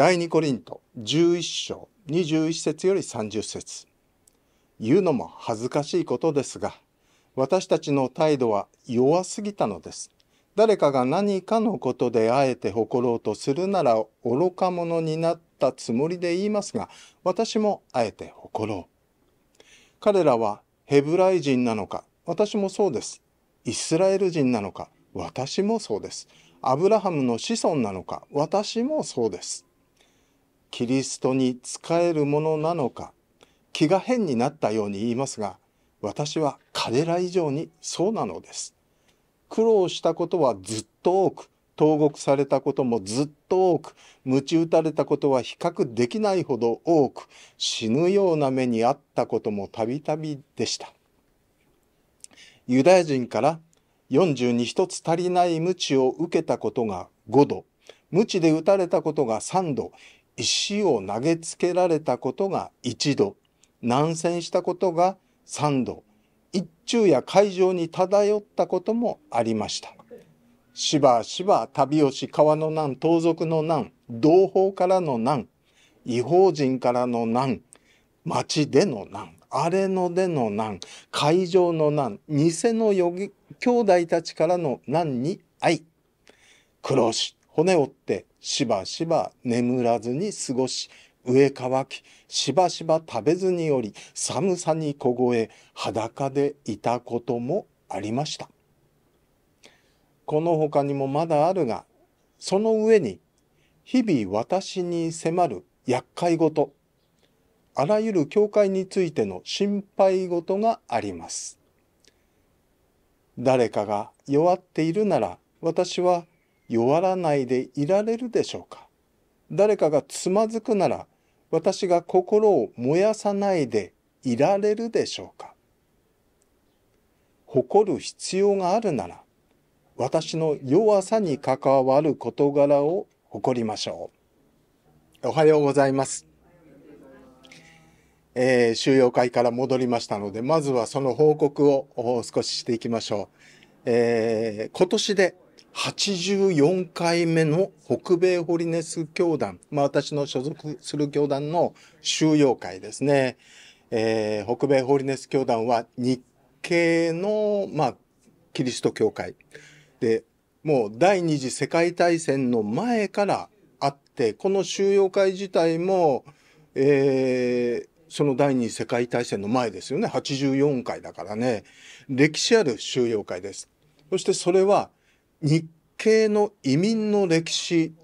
第2コリント11章21節より30節言うのも恥ずかしいことですが私たちの態度は弱すぎたのです誰かが何かのことであえて誇ろうとするなら愚か者になったつもりで言いますが私もあえて誇ろう彼らはヘブライ人なのか私もそうですイスラエル人なのか私もそうですアブラハムの子孫なのか私もそうですキリストに仕えるものなのか気が変になったように言いますが私は彼ら以上にそうなのです苦労したことはずっと多く投獄されたこともずっと多く鞭打たれたことは比較できないほど多く死ぬような目に遭ったこともたびたびでしたユダヤ人から4 2 1つ足りない鞭を受けたことが5度鞭で打たれたことが3度石を投げつけられたことが1度難戦したことが3度一昼夜海上に漂ったこともありましたしばしば旅をし川の難盗賊の難同胞からの難違法人からの難町での難荒れのでの難会場の難偽の兄弟たちからの難にい、苦労し骨折ってしばしば眠らずに過ごし上乾きしばしば食べずにより寒さに凍え裸でいたこともありましたこの他にもまだあるがその上に日々私に迫る厄介事あらゆる教会についての心配事があります誰かが弱っているなら私は弱らないでいられるでしょうか誰かがつまずくなら私が心を燃やさないでいられるでしょうか誇る必要があるなら私の弱さに関わる事柄を誇りましょう。おはようございます。えー、収容会から戻りましたので、まずはその報告を少ししていきましょう。えー、今年で84回目の北米ホリネス教団、まあ私の所属する教団の収容会ですね。えー、北米ホリネス教団は日系の、まあ、キリスト教会。で、もう第二次世界大戦の前からあって、この収容会自体も、えー、その第二次世界大戦の前ですよね。84回だからね。歴史ある収容会です。そしてそれは日系の移民の歴史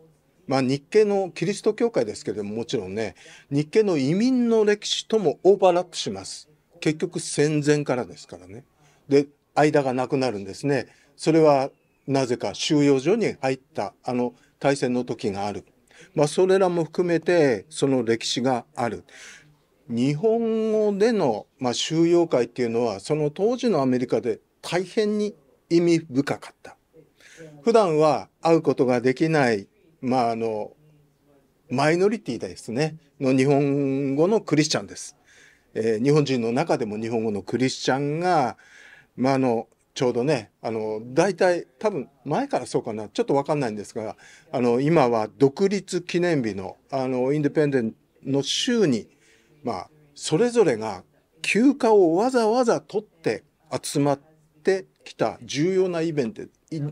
まあ、日系のキリスト教会ですけれどももちろんね日系の移民の歴史ともオーバーラップします結局戦前からですからねで間がなくなるんですねそれはなぜか収容所に入ったあの大戦の時がある、まあ、それらも含めてその歴史がある日本語での、まあ、収容会っていうのはその当時のアメリカで大変に意味深かった普段は会うことができない、まあ、あの、マイノリティですね、の日本語のクリスチャンです。えー、日本人の中でも日本語のクリスチャンが、まあ、あの、ちょうどね、あの、大体、多分前からそうかな、ちょっとわかんないんですが、あの、今は独立記念日の、あの、インディペンデンの週に、まあ、それぞれが休暇をわざわざ取って集まって、ってきた重要なイベント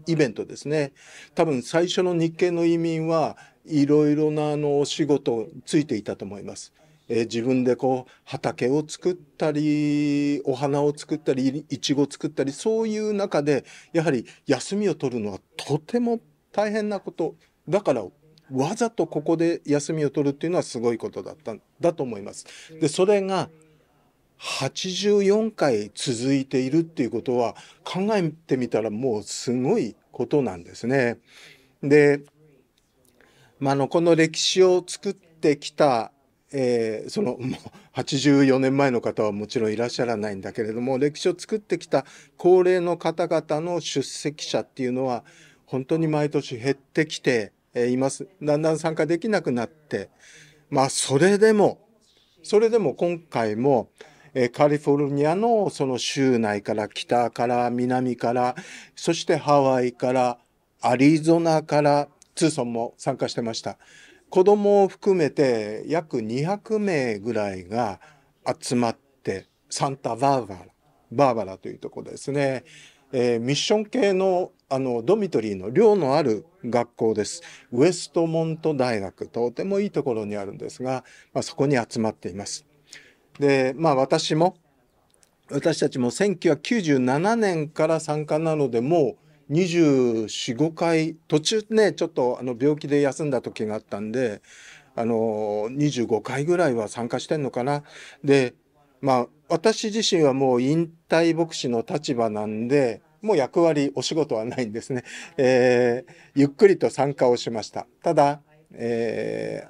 イベントですね多分最初の日系の移民はいろいろなあのお仕事ついていたと思います。えー、自分でこう畑を作ったりお花を作ったりいちご作ったりそういう中でやはり休みを取るのはとても大変なことだからわざとここで休みを取るっていうのはすごいことだったんだと思います。でそれが84回続いているっていうことは考えてみたらもうすごいことなんですね。で、まあ、のこの歴史を作ってきた、えー、そのもう84年前の方はもちろんいらっしゃらないんだけれども歴史を作ってきた高齢の方々の出席者っていうのは本当に毎年減ってきています。だんだん参加できなくなって、まあそれでもそれでも今回もカリフォルニアのその州内から北から南からそしてハワイからアリゾナからツーソンも参加してました子供を含めて約200名ぐらいが集まってサンタバーバラバーバラというとこですね、えー、ミッション系のあのドミトリーの寮のある学校ですウェストモント大学とてもいいところにあるんですが、まあ、そこに集まっています。でまあ私も私たちも1997年から参加なのでもう245回途中ねちょっとあの病気で休んだ時があったんであの25回ぐらいは参加してんのかな。でまあ私自身はもう引退牧師の立場なんでもう役割お仕事はないんですね、えー、ゆっくりと参加をしましたただ、え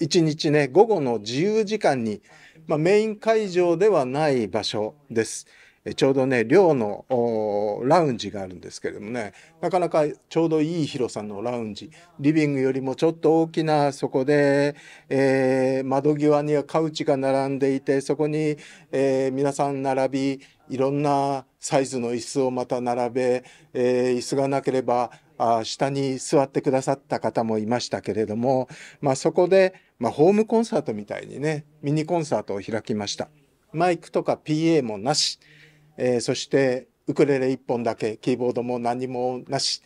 ー、一日ね午後の自由時間にまあ、メイン会場ではない場所です。ちょうどね寮のラウンジがあるんですけれどもねなかなかちょうどいい広さのラウンジリビングよりもちょっと大きなそこで、えー、窓際にはカウチが並んでいてそこに、えー、皆さん並びいろんなサイズの椅子をまた並べ、えー、椅子がなければあ下に座ってくださった方もいましたけれども、まあ、そこでまあ、ホームコンサートみたいにね、ミニコンサートを開きました。マイクとか PA もなし、えー、そしてウクレレ1本だけ、キーボードも何もなし、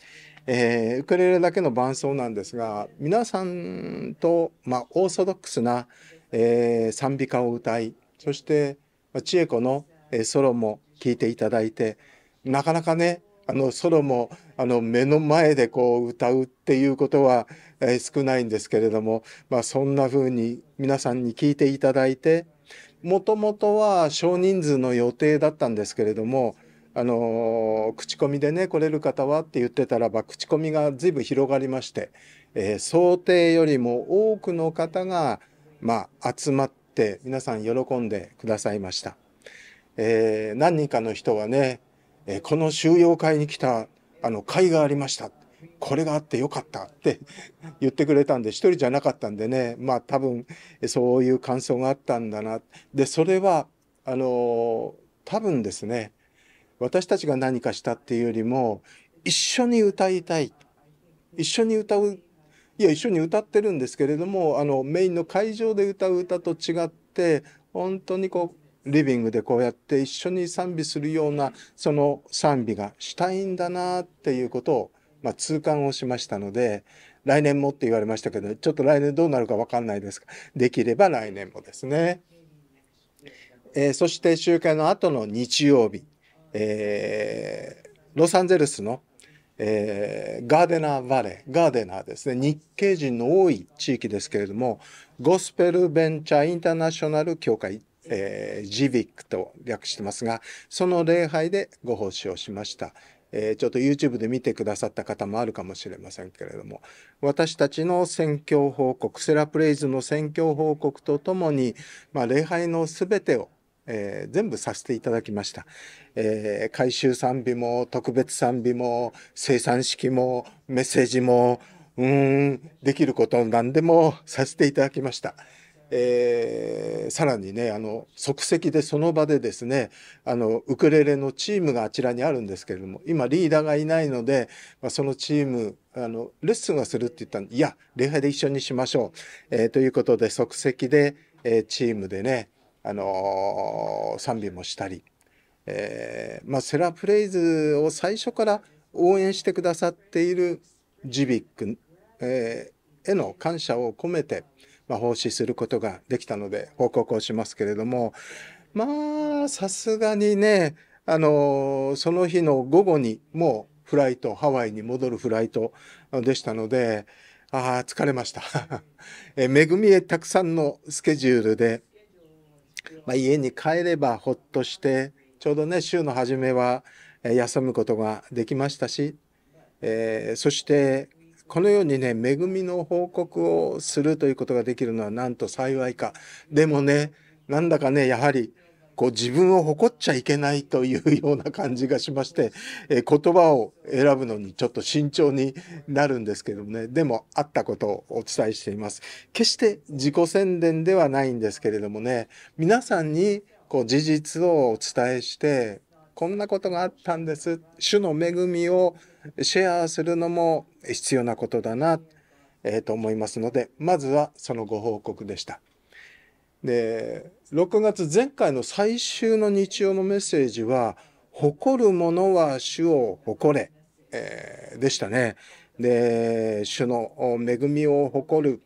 えー、ウクレレだけの伴奏なんですが、皆さんと、まあ、オーソドックスな、えー、賛美歌を歌い、そして、まあ、千恵子の、えー、ソロも聴いていただいて、なかなかね、あのソロもあの目の前でこう歌うっていうことは、え少ないんですけれども、まあ、そんな風に皆さんに聞いていただいてもともとは少人数の予定だったんですけれどもあの口コミでね来れる方はって言ってたらば口コミが随分広がりまして、えー、想定よりも多くの方が、まあ、集まって皆さん喜んでくださいました。えー、何人かの人はねこの収容会に来たあの会がありました。これがあってよかったって 言ってくれたんで、一人じゃなかったんでね、まあ多分そういう感想があったんだな。で、それは、あの、多分ですね、私たちが何かしたっていうよりも、一緒に歌いたい。一緒に歌う。いや、一緒に歌ってるんですけれども、あの、メインの会場で歌う歌と違って、本当にこう、リビングでこうやって一緒に賛美するようなその賛美がしたいんだなっていうことを、まあ、痛感をしましたので来年もって言われましたけどちょっと来年どうなるか分かんないですができれば来年もですね。えー、そして集会の後の日曜日、えー、ロサンゼルスのえー、ガーデナーバレー、ガーデナーですね、日系人の多い地域ですけれども、ゴスペルベンチャーインターナショナル協会えー、ジビックと略してますが、その礼拝でご奉仕をしました。えー、ちょっと YouTube で見てくださった方もあるかもしれませんけれども、私たちの宣教報告、セラプレイズの宣教報告とともに、まあ、礼拝のすべてをえー、全部させていただきました。えー、回収賛美も、特別賛美も、生産式も、メッセージも、うん、できること何でもさせていただきました。えー、さらにねあの即席でその場でですねあのウクレレのチームがあちらにあるんですけれども今リーダーがいないので、まあ、そのチームあのレッスンはするって言ったんいや礼拝で一緒にしましょう、えー、ということで即席で、えー、チームでね、あの賛美もしたり、えまあ、セラプレイズを最初から応援してくださっているジビック、えへの感謝を込めて。まあ、奉仕することができたので報告をしますけれども、まあ、さすがにね、あの、その日の午後にもうフライト、ハワイに戻るフライトでしたので、ああ、疲れました。え恵みへたくさんのスケジュールで、まあ、家に帰ればほっとして、ちょうどね、週の初めは休むことができましたし、えー、そしてこのようにね、恵みの報告をするということができるのはなんと幸いか。でもね、なんだかね、やはり、こう自分を誇っちゃいけないというような感じがしまして、え言葉を選ぶのにちょっと慎重になるんですけどもね、でもあったことをお伝えしています。決して自己宣伝ではないんですけれどもね、皆さんにこう事実をお伝えして、こんなことがあったんです主の恵みをシェアするのも必要なことだな、えー、と思いますのでまずはそのご報告でした。で6月前回の最終の日曜のメッセージは「誇る者は主を誇れ」えー、でしたね。で主の恵みを誇る、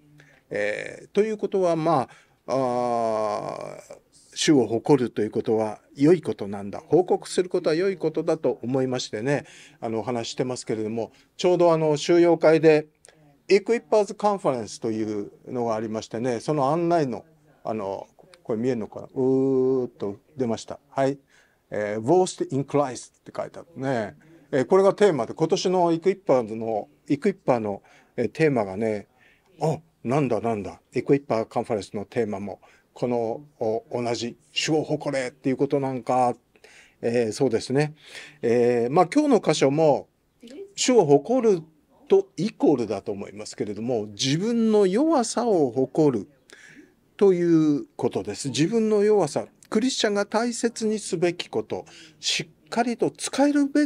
えー、ということはまああ主を誇るということは良いことなんだ報告することは良いことだと思いましてねあのお話してますけれどもちょうどあの収容会でエクイッパーズカンファレンスというのがありましてねその案内のあのこれ見えるのかなうーっと出ましたはい、えー「Worst in Christ」って書いてあるね、えこれがテーマで今年のイクイッパーのエクイッパーの、えテーマがねあなんだなんだエクイッパーカンファレンスのテーマもこの同じ主を誇れっていうことなんか、えー、そうですね。えー、まあ今日の箇所も主を誇るとイコールだと思いますけれども自分の弱さを誇るということです。自分の弱さクリスチャンが大切にすべきことしっかりと使えるべ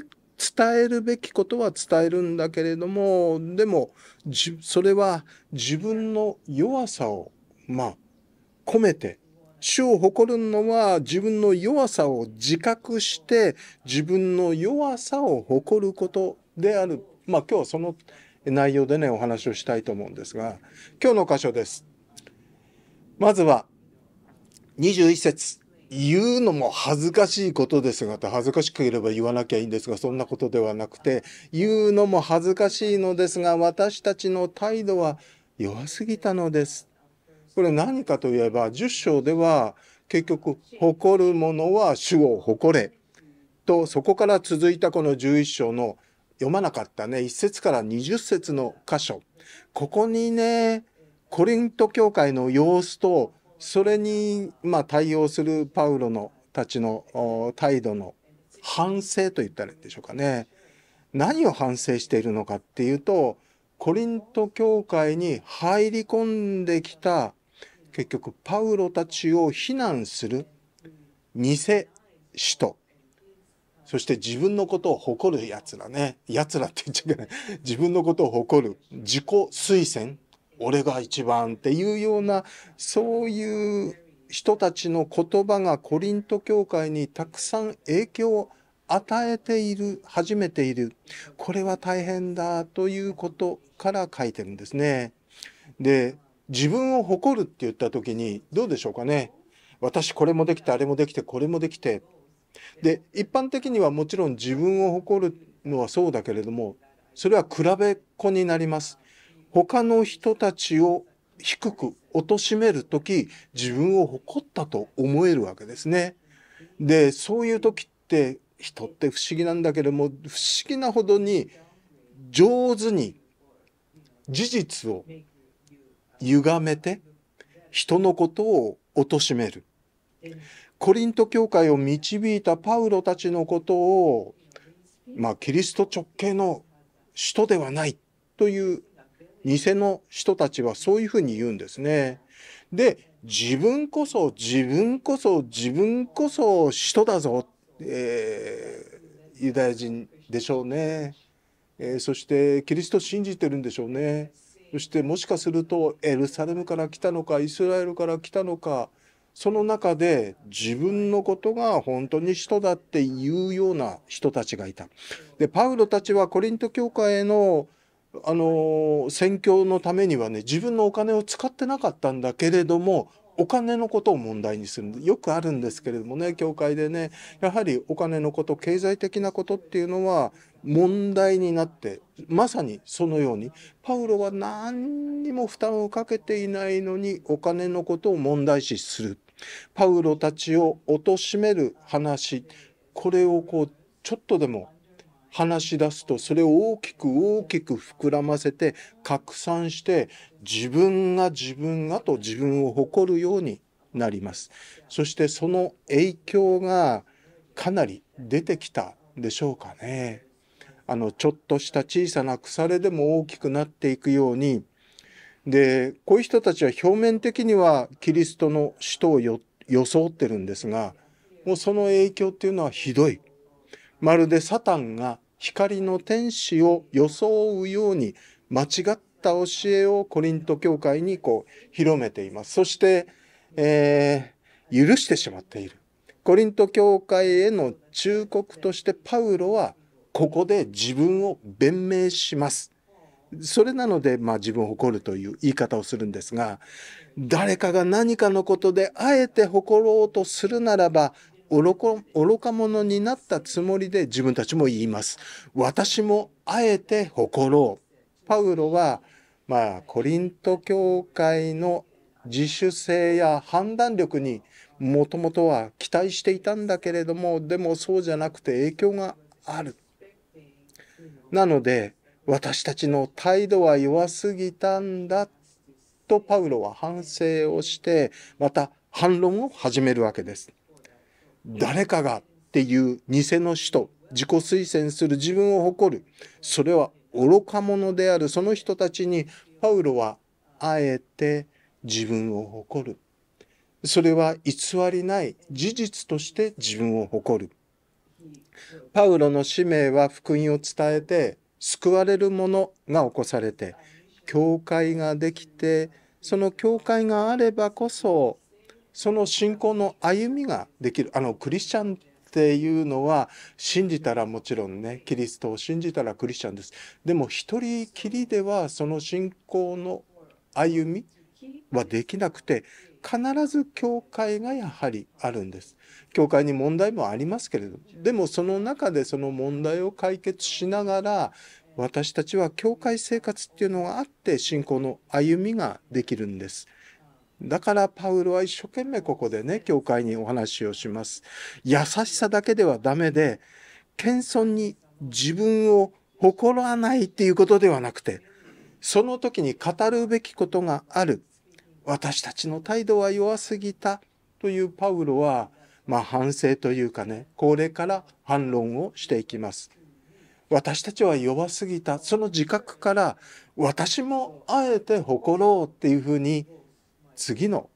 伝えるべきことは伝えるんだけれどもでもそれは自分の弱さをまあ込めて主を誇るのは自分の弱さを自覚して自分の弱さを誇ることであるまあ今日はその内容でねお話をしたいと思うんですが今日の箇所ですまずは21節言うのも恥ずかしいことですがと恥ずかしければ言わなきゃいいんですがそんなことではなくて言うのも恥ずかしいのですが私たちの態度は弱すぎたのですこれ何かといえば、10章では結局、誇るものは主を誇れ。と、そこから続いたこの11章の読まなかったね、一節から二十節の箇所。ここにね、コリント教会の様子と、それに、ま対応するパウロのたちの態度の反省と言ったらいいんでしょうかね。何を反省しているのかっていうと、コリント教会に入り込んできた結局パウロたちを非難する偽使徒そして自分のことを誇るやつらねやつらって言っちゃいけない自分のことを誇る自己推薦俺が一番っていうようなそういう人たちの言葉がコリント教会にたくさん影響を与えている始めているこれは大変だということから書いてるんですね。で自分を誇るって言った時にどうでしょうかね私これもできてあれもできてこれもできてで一般的にはもちろん自分を誇るのはそうだけれどもそれは比べっ子になります他の人たちを低く貶める時自分を誇ったと思えるわけですねでそういう時って人って不思議なんだけれども不思議なほどに上手に事実を歪めて人のことを貶める。コリント教会を導いたパウロたちのことを、まあ、キリスト直系の人ではないという偽の人たちはそういうふうに言うんですね。で、自分こそ、自分こそ、自分こそ人だぞ、えー、ユダヤ人でしょうね。えー、そしてキリスト信じてるんでしょうね。そしてもしかするとエルサレムから来たのかイスラエルから来たのかその中で自分のことが本当に人だっていうような人たちがいた。でパウロたちはコリント教会へのあの宣教のためにはね自分のお金を使ってなかったんだけれどもお金のことを問題にするよくあるんですけれどもね教会でねやはりお金のこと経済的なことっていうのは問題になってまさにそのようにパウロは何にも負担をかけていないのにお金のことを問題視するパウロたちを貶める話これをこうちょっとでも話し出すとそれを大きく大きく膨らませて拡散して自分が自分がと自分を誇るようになりますそしてその影響がかなり出てきたでしょうかねあのちょっとした小さな腐れでも大きくなっていくようにでこういう人たちは表面的にはキリストの使徒を装ってるんですがもうその影響っていうのはひどいまるでサタンが光の天使を装うように間違った教えをコリント教会にこう広めています。そして、えー、許してしまっている。コリント教会への忠告としてパウロはここで自分を弁明します。それなので、まあ、自分を誇るという言い方をするんですが誰かが何かのことであえて誇ろうとするならば愚か者になったつもりで自分たちも言います。私もあえて誇ろう。パウロは、まあ、コリント教会の自主性や判断力にもともとは期待していたんだけれども、でもそうじゃなくて影響がある。なので、私たちの態度は弱すぎたんだとパウロは反省をして、また反論を始めるわけです。誰かがっていう偽の使徒自己推薦する自分を誇るそれは愚か者であるその人たちにパウロはあえて自分を誇るそれは偽りない事実として自分を誇るパウロの使命は福音を伝えて救われる者が起こされて教会ができてその教会があればこそその信仰の歩みができるあのクリスチャンっていうのは信じたらもちろんねキリストを信じたらクリスチャンですでも一人きりではその信仰の歩みはできなくて必ず教会がやはりあるんです教会に問題もありますけれどでもその中でその問題を解決しながら私たちは教会生活っていうのがあって信仰の歩みができるんです。だからパウロは一生懸命ここでね、教会にお話をします。優しさだけではダメで、謙遜に自分を誇らないっていうことではなくて、その時に語るべきことがある。私たちの態度は弱すぎたというパウロは、まあ反省というかね、これから反論をしていきます。私たちは弱すぎた。その自覚から、私もあえて誇ろうっていうふうに次の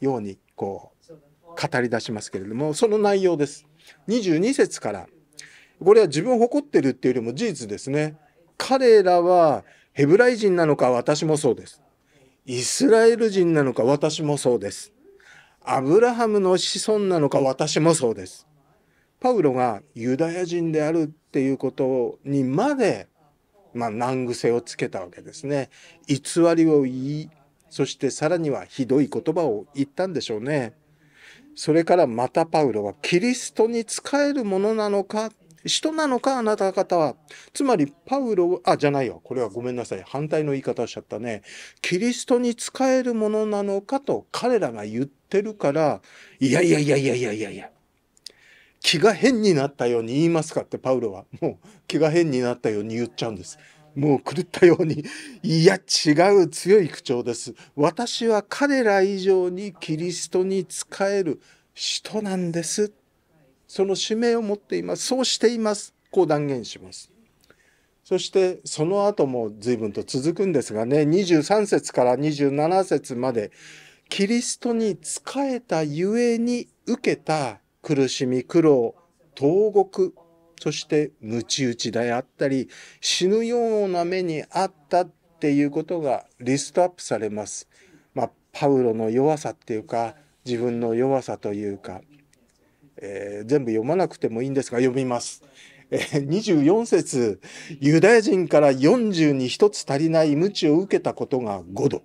ようにこう語り出しますけれどもその内容です。22節からこれは自分を誇ってるっていうよりも事実ですね。彼らはヘブライ人なのか私もそうです。イスラエル人なのか私もそうです。アブラハムの子孫なのか私もそうです。パウロがユダヤ人であるっていうことにまで、まあ、難癖をつけたわけですね。偽りを言いそしてさらにはひどい言葉を言ったんでしょうね。それからまたパウロはキリストに仕えるものなのか人なのかあなた方は。つまりパウロ、あ、じゃないよ。これはごめんなさい。反対の言い方をしちゃったね。キリストに仕えるものなのかと彼らが言ってるから、いやいやいやいやいやいやいや。気が変になったように言いますかってパウロは。もう気が変になったように言っちゃうんです。もう狂ったように、いや、違う強い口調です。私は彼ら以上にキリストに仕える人なんです。その使命を持っています。そうしています。こう断言します。そしてその後も随分と続くんですがね、23節から27節まで、キリストに仕えたゆえに受けた苦しみ、苦労、投獄、そして鞭打ちであったり、死ぬような目にあったっていうことがリストアップされます。まあ、パウロの弱さっていうか、自分の弱さというか、えー、全部読まなくてもいいんですが、読みます。え24節ユダヤ人から40に1つ足りない無知を受けたことが5度。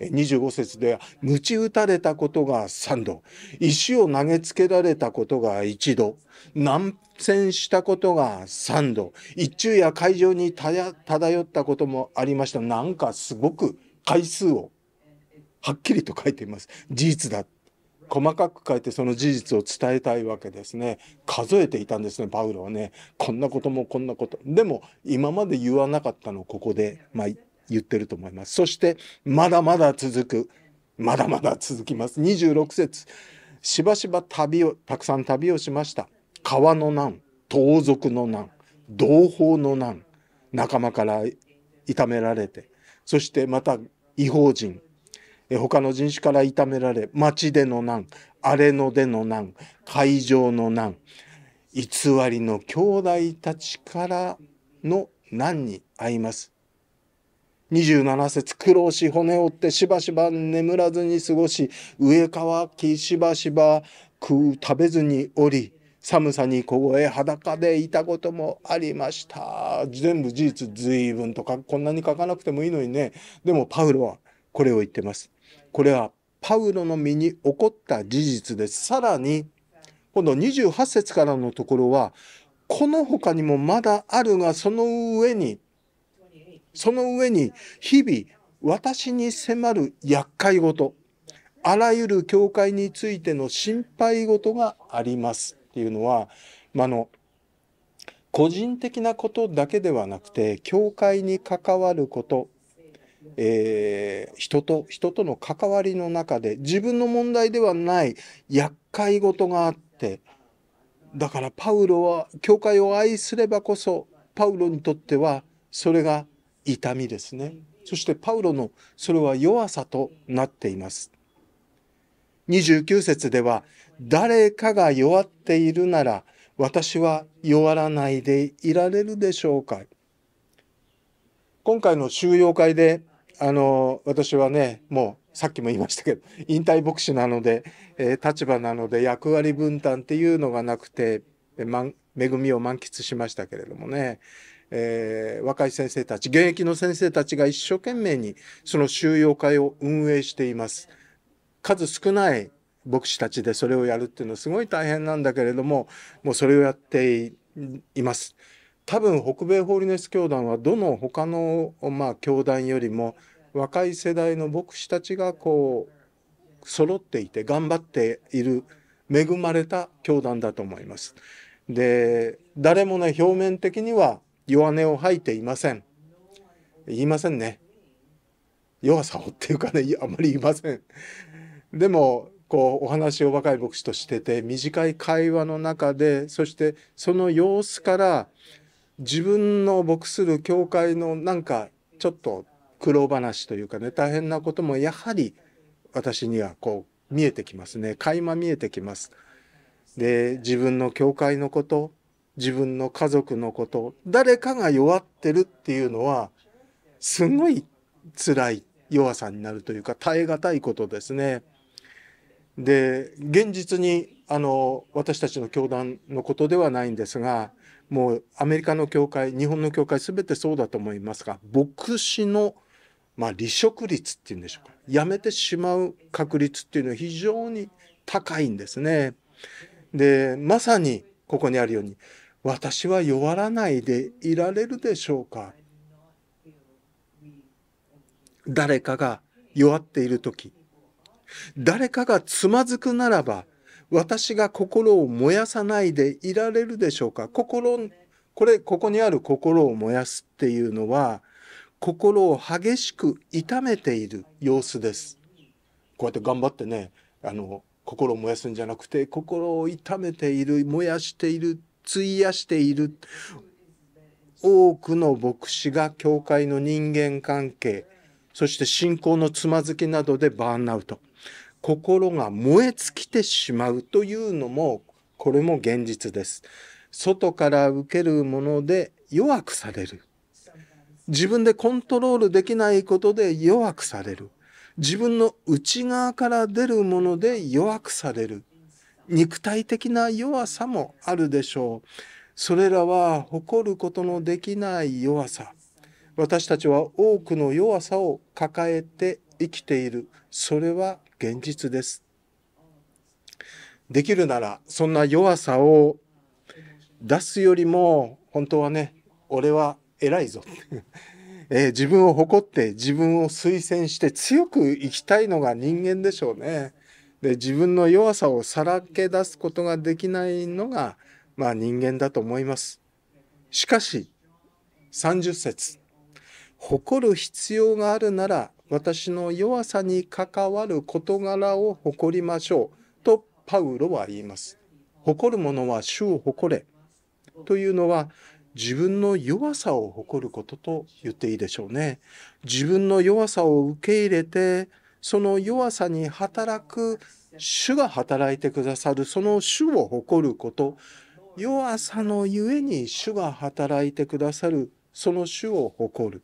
25節では、鞭打たれたことが3度、石を投げつけられたことが1度、難戦したことが3度、一昼夜会場に漂ったこともありました。なんかすごく回数をはっきりと書いています。事実だ。細かく書いてその事実を伝えたいわけですね。数えていたんですね、パウロはね。こんなこともこんなこと。でも、今まで言わなかったのここで、まあ、言ってると思います。そしてまだまだ続くまだまだ続きます。26節しばしば旅をたくさん旅をしました。川の難盗賊の難同胞の難仲間から痛められてそしてまた違法人他の人種から痛められ町での難荒れのでの難会場の難偽りの兄弟たちからの難に遭います27節苦労し骨折ってしばしば眠らずに過ごし上乾きしばしば食う食べずにおり寒さに凍え裸でいたこともありました全部事実随分とかこんなに書かなくてもいいのにねでもパウロはこれを言ってますこれはパウロの身に起こった事実ですさらに今度28節からのところはこの他にもまだあるがその上にその上に日々私に迫る厄介事、あらゆる教会についての心配事がありますっていうのは、まあの、個人的なことだけではなくて、教会に関わること、えー、人と、人との関わりの中で、自分の問題ではない厄介事があって、だからパウロは、教会を愛すればこそ、パウロにとっては、それが痛みですねそしてパウロのそれは弱さとなっています29節では誰かが弱っているなら私は弱らないでいられるでしょうか今回の収容会であの私はねもうさっきも言いましたけど引退牧師なので、えー、立場なので役割分担っていうのがなくて、ま、恵みを満喫しましたけれどもねえー、若い先生たち、現役の先生たちが一生懸命にその収容会を運営しています。数少ない牧師たちでそれをやるっていうのはすごい大変なんだけれども、もうそれをやっています。多分北米ホーリネス教団はどの他の、まあ、教団よりも若い世代の牧師たちがこう揃っていて頑張っている恵まれた教団だと思います。で誰もね表面的には弱音を吐いていません言いませんね弱さをっていうかねあまり言いませんでもこうお話を若い牧師としてて短い会話の中でそしてその様子から自分の牧する教会のなんかちょっと苦労話というかね大変なこともやはり私にはこう見えてきますね垣間見えてきます。で自分の教会のこと自分の家族のこと誰かが弱ってるっていうのはすごい辛い弱さになるというか耐え難いことですね。で現実にあの私たちの教団のことではないんですがもうアメリカの教会日本の教会全てそうだと思いますが牧師の、まあ、離職率っていうんでしょうか辞めてしまう確率っていうのは非常に高いんですね。でまさにここにあるように私は弱らないでいられるでしょうか誰かが弱っている時誰かがつまずくならば私が心を燃やさないでいられるでしょうか心これここにある心を燃やすっていうのは心を激しく痛めている様子ですこうやって頑張ってねあの心を燃やすんじゃなくて心を痛めている燃やしている費やしている多くの牧師が教会の人間関係そして信仰のつまずきなどでバーンアウト心が燃え尽きてしまうというのもこれも現実です外から受けるもので弱くされる自分でコントロールできないことで弱くされる自分の内側から出るもので弱くされる肉体的な弱さもあるでしょうそれらは誇ることのできない弱さ私たちは多くの弱さを抱えて生きているそれは現実ですできるならそんな弱さを出すよりも本当はね俺は偉いぞ えー、自分を誇って自分を推薦して強く生きたいのが人間でしょうねで自分の弱さをさらけ出すことができないのが、まあ、人間だと思います。しかし30節誇る必要があるなら私の弱さに関わる事柄を誇りましょうとパウロは言います。誇る者は主を誇れというのは自分の弱さを誇ることと言っていいでしょうね。自分の弱さを受け入れてその弱さに働く主が働いてくださるその主を誇ること弱さのゆえに主が働いてくださるその主を誇る、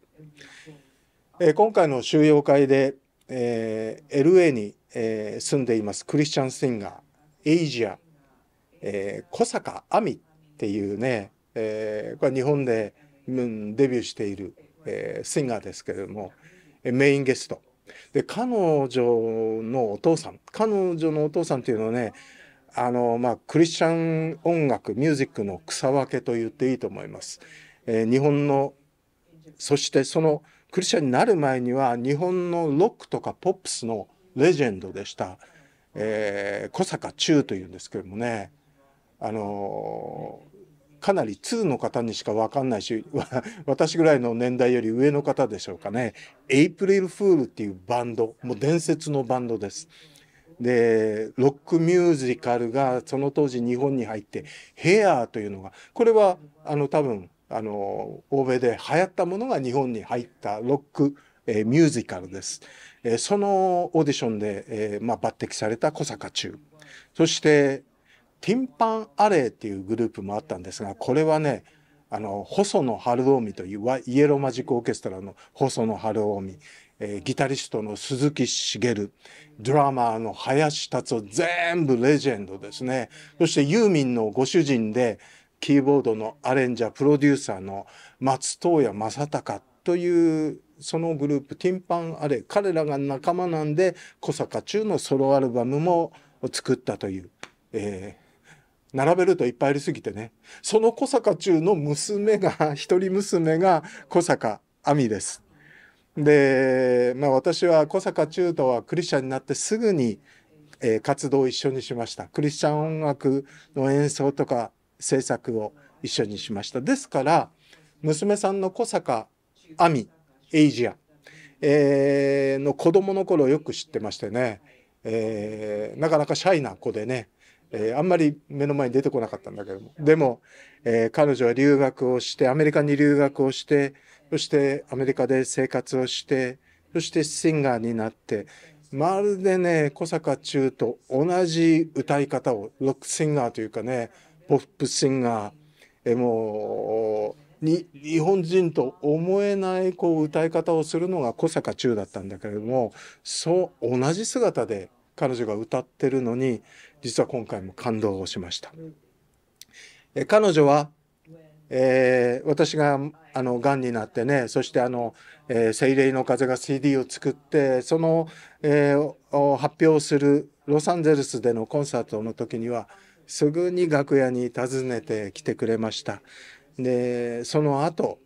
えー、今回の収容会で、えー、LA に、えー、住んでいますクリスチャンシンガーエイジア、えー、小坂亜美っていうね、えー、これ日本で、うん、デビューしている、えー、シンガーですけれどもメインゲストで彼女のお父さん彼女のお父さんっていうのはねあのまあクリスチャン音楽ミュージックの草分けと言っていいと思います。えー、日本のそしてそのクリスチャンになる前には日本のロックとかポップスのレジェンドでした、えー、小坂忠というんですけれどもねあのかなり2の方にしか分かんないし 私ぐらいの年代より上の方でしょうかねエイプリル・フールっていうバンドもう伝説のバンドです。でロックミュージカルがその当時日本に入ってヘアーというのがこれはあの多分あの欧米で流行ったものが日本に入ったロック、えー、ミュージカルです、えー、そのオーディションで、えーまあ、抜擢された小坂中そしてティンパンアレーっていうグループもあったんですが、これはね、あの、細野晴臣というイエローマジックオーケストラの細野晴臣、えー、ギタリストの鈴木茂、ドラマーの林達夫、全部レジェンドですね。そしてユーミンのご主人で、キーボードのアレンジャー、プロデューサーの松任谷正隆というそのグループ、ティンパンアレー、彼らが仲間なんで、小坂中のソロアルバムも作ったという、えー並べるといっぱいありすぎてねその小坂中の娘が 一人娘が小坂亜美です。で、まあ、私は小坂中とはクリスチャンになってすぐに、えー、活動を一緒にしましたクリスチャン音楽の演奏とか制作を一緒にしましたですから娘さんの小坂亜美エイジア、えー、の子供の頃よく知ってましてね、えー、なかなかシャイな子でねえー、あんまり目の前に出てこなかったんだけども。でも、えー、彼女は留学をして、アメリカに留学をして、そしてアメリカで生活をして、そしてシンガーになって、まるでね、小坂中と同じ歌い方を、ロックシンガーというかね、ポップシンガー、えもう、に、日本人と思えない、こう、歌い方をするのが小坂中だったんだけれども、そう、同じ姿で彼女が歌ってるのに、実は今回も感動をしました。え彼女は、えー、私があのがんになってねそしてあの、えー、精霊の風が CD を作ってその、えー、発表するロサンゼルスでのコンサートの時にはすぐに楽屋に訪ねてきてくれましたでその後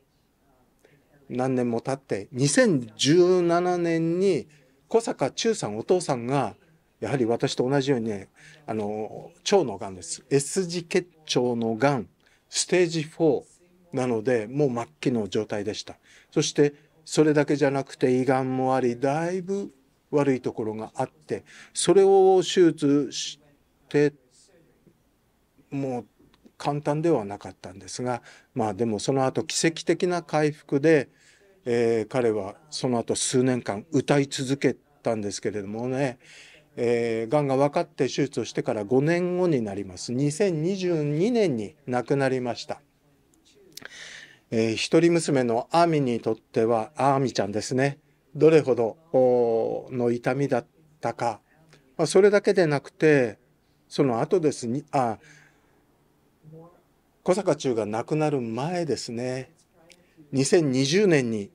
何年も経って2017年に小坂忠さんお父さんが「やはり私と同じようにね、あの、腸のがんです。S 字結腸のがん、ステージ4なので、もう末期の状態でした。そして、それだけじゃなくて胃がんもあり、だいぶ悪いところがあって、それを手術して、もう簡単ではなかったんですが、まあでもその後奇跡的な回復で、えー、彼はその後数年間歌い続けたんですけれどもね、えー、がんが分かって手術をしてから5年後になります2022年に亡くなりました、えー、一人娘のアーミにとってはアーミちゃんですねどれほどの痛みだったか、まあ、それだけでなくてその後ですにあ小坂中が亡くなる前ですね2020年に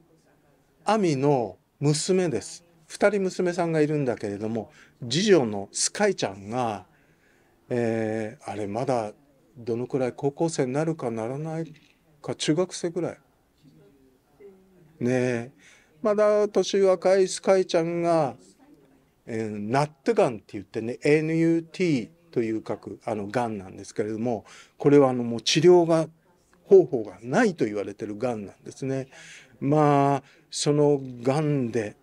アミの娘です2人娘さんがいるんだけれども次女のスカイちゃんが、えー、あれまだどのくらい高校生になるかならないか中学生ぐらいねえまだ年若いスカイちゃんが、えー、ナットガンって言ってね NUT という書くあのがんなんですけれどもこれはあのもう治療が方法がないと言われてるがんなんですね。まあそのがんで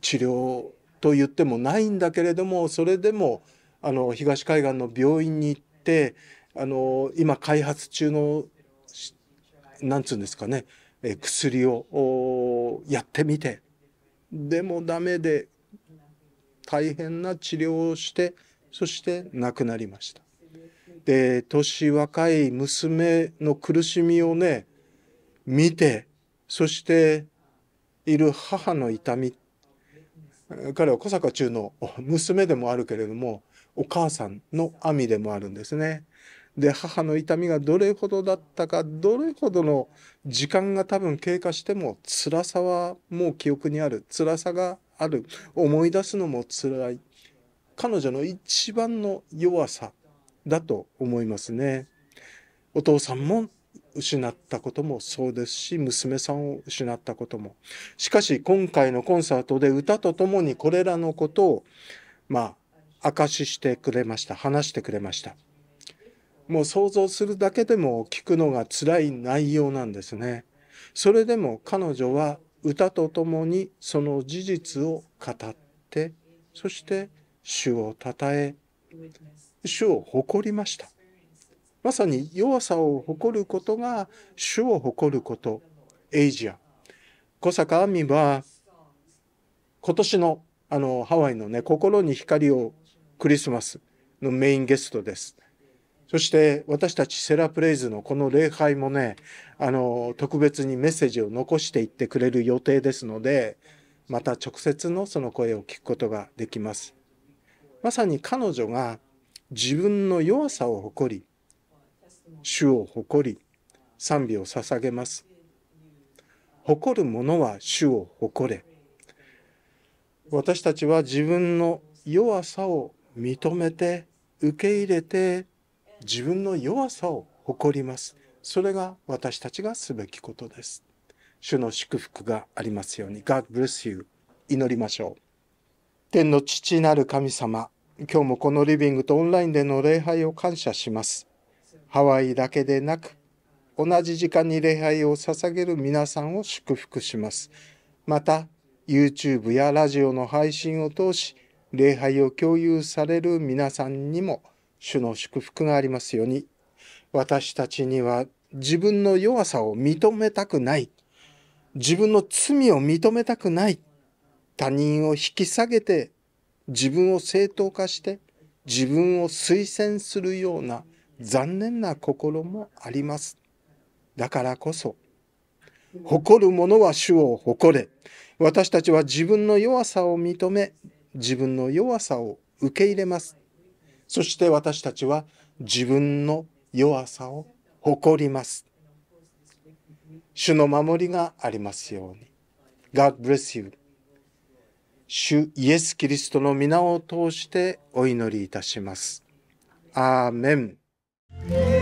治療と言ってもないんだけれどもそれでもあの東海岸の病院に行ってあの今開発中の何つうんですかね薬をやってみてでもダメで大変な治療をしてそして亡くなりましたで年若い娘の苦しみをね見てそしている母の痛み彼は小坂中の娘でもあるけれどもお母さんの亜でもあるんですね。で母の痛みがどれほどだったかどれほどの時間が多分経過しても辛さはもう記憶にある辛さがある思い出すのも辛い彼女の一番の弱さだと思いますね。お父さんも失ったこともそうですし、娘さんを失ったことも。しかし、今回のコンサートで歌とともにこれらのことを、まあ、明かししてくれました。話してくれました。もう想像するだけでも聞くのが辛い内容なんですね。それでも彼女は歌とともにその事実を語って、そして主を称え、主を誇りました。まさに弱さを誇ることが主を誇ることエイジア小坂亜美は今年のあのハワイのね心に光をクリスマスのメインゲストですそして私たちセラプレイズのこの礼拝もねあの特別にメッセージを残していってくれる予定ですのでまた直接のその声を聞くことができますまさに彼女が自分の弱さを誇り主を誇り賛美を捧げます誇る者は主を誇れ私たちは自分の弱さを認めて受け入れて自分の弱さを誇りますそれが私たちがすべきことです主の祝福がありますように God bless you 祈りましょう天の父なる神様今日もこのリビングとオンラインでの礼拝を感謝しますハワイだけでなく同じ時間に礼拝を捧げる皆さんを祝福します。また YouTube やラジオの配信を通し礼拝を共有される皆さんにも主の祝福がありますように私たちには自分の弱さを認めたくない自分の罪を認めたくない他人を引き下げて自分を正当化して自分を推薦するような残念な心もあります。だからこそ、誇る者は主を誇れ。私たちは自分の弱さを認め、自分の弱さを受け入れます。そして私たちは自分の弱さを誇ります。主の守りがありますように。God bless you. 主イエス・キリストの皆を通してお祈りいたします。アーメン。Yeah.